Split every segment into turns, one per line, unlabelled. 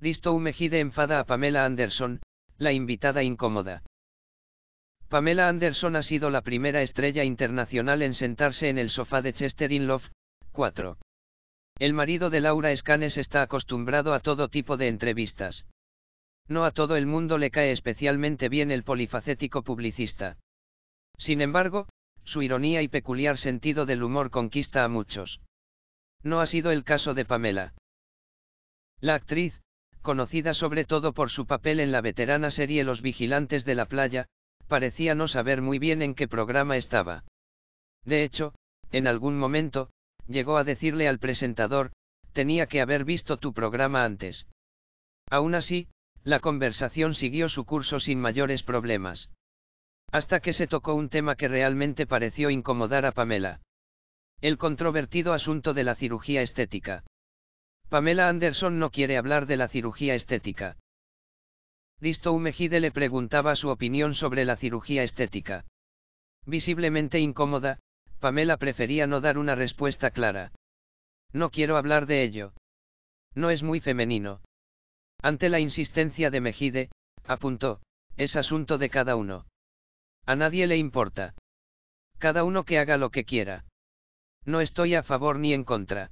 Risto Mejide enfada a Pamela Anderson, la invitada incómoda. Pamela Anderson ha sido la primera estrella internacional en sentarse en el sofá de Chester in Love, 4. El marido de Laura Escanes está acostumbrado a todo tipo de entrevistas. No a todo el mundo le cae especialmente bien el polifacético publicista. Sin embargo, su ironía y peculiar sentido del humor conquista a muchos. No ha sido el caso de Pamela. La actriz, conocida sobre todo por su papel en la veterana serie Los Vigilantes de la Playa, parecía no saber muy bien en qué programa estaba. De hecho, en algún momento, llegó a decirle al presentador, tenía que haber visto tu programa antes. Aún así, la conversación siguió su curso sin mayores problemas. Hasta que se tocó un tema que realmente pareció incomodar a Pamela. El controvertido asunto de la cirugía estética. Pamela Anderson no quiere hablar de la cirugía estética. Risto Mejide le preguntaba su opinión sobre la cirugía estética. Visiblemente incómoda, Pamela prefería no dar una respuesta clara. No quiero hablar de ello. No es muy femenino. Ante la insistencia de Mejide, apuntó, es asunto de cada uno. A nadie le importa. Cada uno que haga lo que quiera. No estoy a favor ni en contra.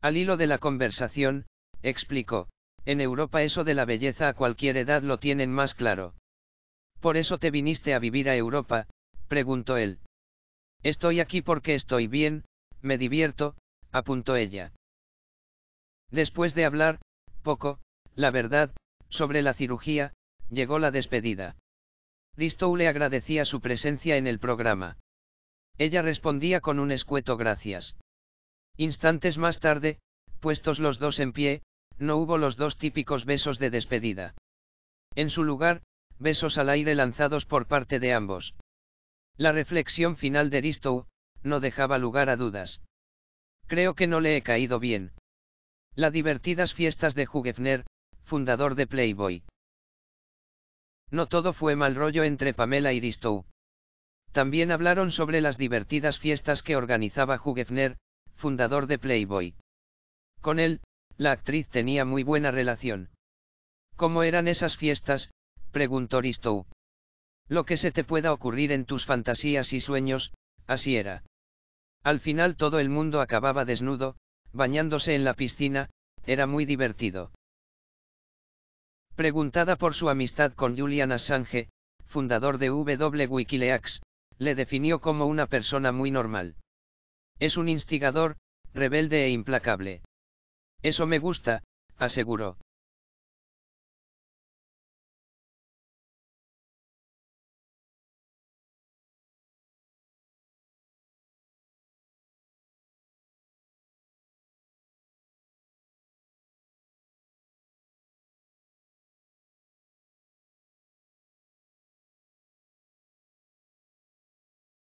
Al hilo de la conversación, explicó, en Europa eso de la belleza a cualquier edad lo tienen más claro. ¿Por eso te viniste a vivir a Europa? preguntó él. Estoy aquí porque estoy bien, me divierto, apuntó ella. Después de hablar, poco, la verdad, sobre la cirugía, llegó la despedida. Ristow le agradecía su presencia en el programa. Ella respondía con un escueto gracias. Instantes más tarde, puestos los dos en pie, no hubo los dos típicos besos de despedida. En su lugar, besos al aire lanzados por parte de ambos. La reflexión final de Ristow, no dejaba lugar a dudas. Creo que no le he caído bien. Las divertidas fiestas de Hugefner, fundador de Playboy. No todo fue mal rollo entre Pamela y Ristou. También hablaron sobre las divertidas fiestas que organizaba Hugefner, fundador de Playboy. Con él, la actriz tenía muy buena relación. ¿Cómo eran esas fiestas? preguntó Ristow. Lo que se te pueda ocurrir en tus fantasías y sueños, así era. Al final todo el mundo acababa desnudo, bañándose en la piscina, era muy divertido. Preguntada por su amistad con Julian Assange, fundador de W Wikileaks, le definió como una persona muy normal. Es un instigador, rebelde e implacable. Eso me gusta, aseguró.